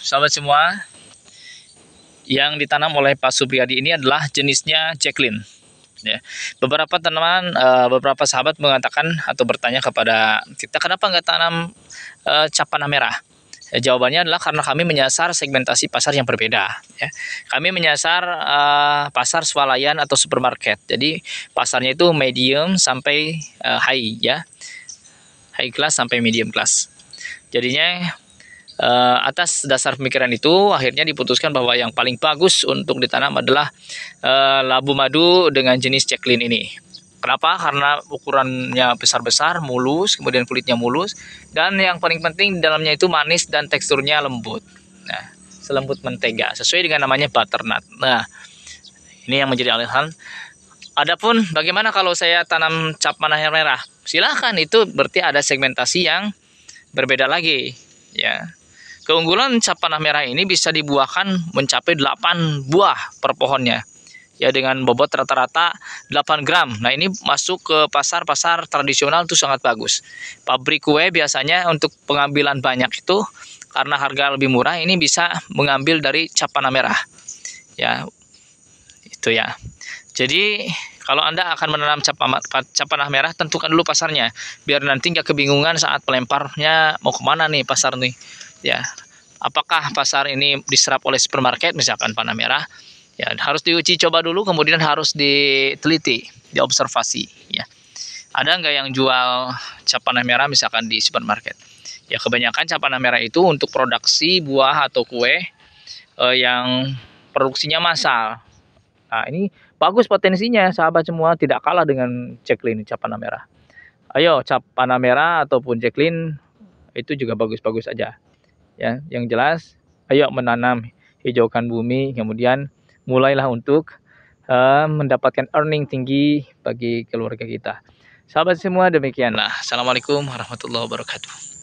sahabat semua yang ditanam oleh Pak Supriyadi ini adalah jenisnya Jacqueline ya. beberapa teman eh, beberapa sahabat mengatakan atau bertanya kepada kita kenapa nggak tanam uh, eh, capana merah ya, jawabannya adalah karena kami menyasar segmentasi pasar yang berbeda ya. kami menyasar uh, pasar swalayan atau supermarket jadi pasarnya itu medium sampai uh, high ya high class sampai medium class jadinya uh, atas dasar pemikiran itu akhirnya diputuskan bahwa yang paling bagus untuk ditanam adalah uh, labu madu dengan jenis ceklin ini. Kenapa? Karena ukurannya besar-besar, mulus, kemudian kulitnya mulus, dan yang paling penting dalamnya itu manis dan teksturnya lembut. Nah, selembut mentega, sesuai dengan namanya butternut. Nah, ini yang menjadi alasan. Adapun bagaimana kalau saya tanam cap yang merah? Silahkan, itu berarti ada segmentasi yang berbeda lagi. Ya, Keunggulan cap panah merah ini bisa dibuahkan mencapai 8 buah per pohonnya. Ya dengan bobot rata-rata 8 gram. Nah, ini masuk ke pasar-pasar tradisional itu sangat bagus. Pabrik kue biasanya untuk pengambilan banyak itu karena harga lebih murah ini bisa mengambil dari cap panah merah. Ya. Itu ya. Jadi kalau Anda akan menanam cap, cap panah merah, tentukan dulu pasarnya. Biar nanti nggak kebingungan saat pelemparnya mau kemana nih pasar nih ya apakah pasar ini diserap oleh supermarket misalkan panah merah ya harus diuji coba dulu kemudian harus diteliti diobservasi ya ada nggak yang jual cap panah merah misalkan di supermarket ya kebanyakan cap panah merah itu untuk produksi buah atau kue eh, yang produksinya massal nah ini bagus potensinya sahabat semua tidak kalah dengan ceklin cap panah merah ayo cap panah merah ataupun ceklin itu juga bagus-bagus aja ya yang jelas ayo menanam hijaukan bumi kemudian mulailah untuk uh, mendapatkan earning tinggi bagi keluarga kita sahabat semua demikianlah assalamualaikum warahmatullahi wabarakatuh